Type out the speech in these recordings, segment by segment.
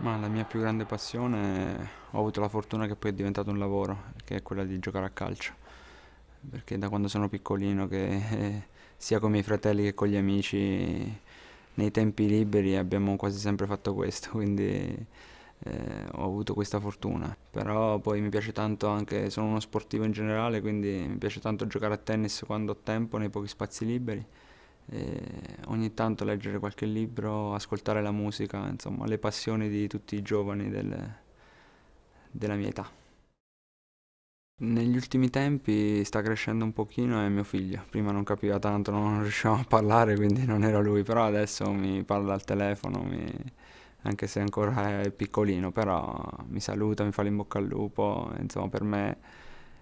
Ma la mia più grande passione, ho avuto la fortuna che poi è diventato un lavoro, che è quella di giocare a calcio. Perché da quando sono piccolino, che eh, sia con i miei fratelli che con gli amici, nei tempi liberi abbiamo quasi sempre fatto questo, quindi eh, ho avuto questa fortuna. Però poi mi piace tanto anche, sono uno sportivo in generale, quindi mi piace tanto giocare a tennis quando ho tempo, nei pochi spazi liberi ogni tanto leggere qualche libro, ascoltare la musica, insomma le passioni di tutti i giovani del, della mia età. Negli ultimi tempi sta crescendo un pochino è mio figlio, prima non capiva tanto, non riuscivo a parlare quindi non era lui, però adesso mi parla al telefono, mi... anche se ancora è piccolino, però mi saluta, mi fa l'imbocca al lupo, insomma per me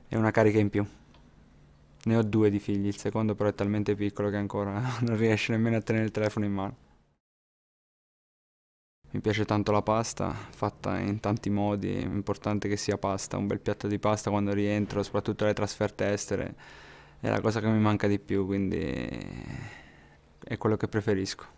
è una carica in più. Ne ho due di figli, il secondo però è talmente piccolo che ancora non riesce nemmeno a tenere il telefono in mano. Mi piace tanto la pasta, fatta in tanti modi, è importante che sia pasta, un bel piatto di pasta quando rientro, soprattutto alle trasferte estere, è la cosa che mi manca di più, quindi è quello che preferisco.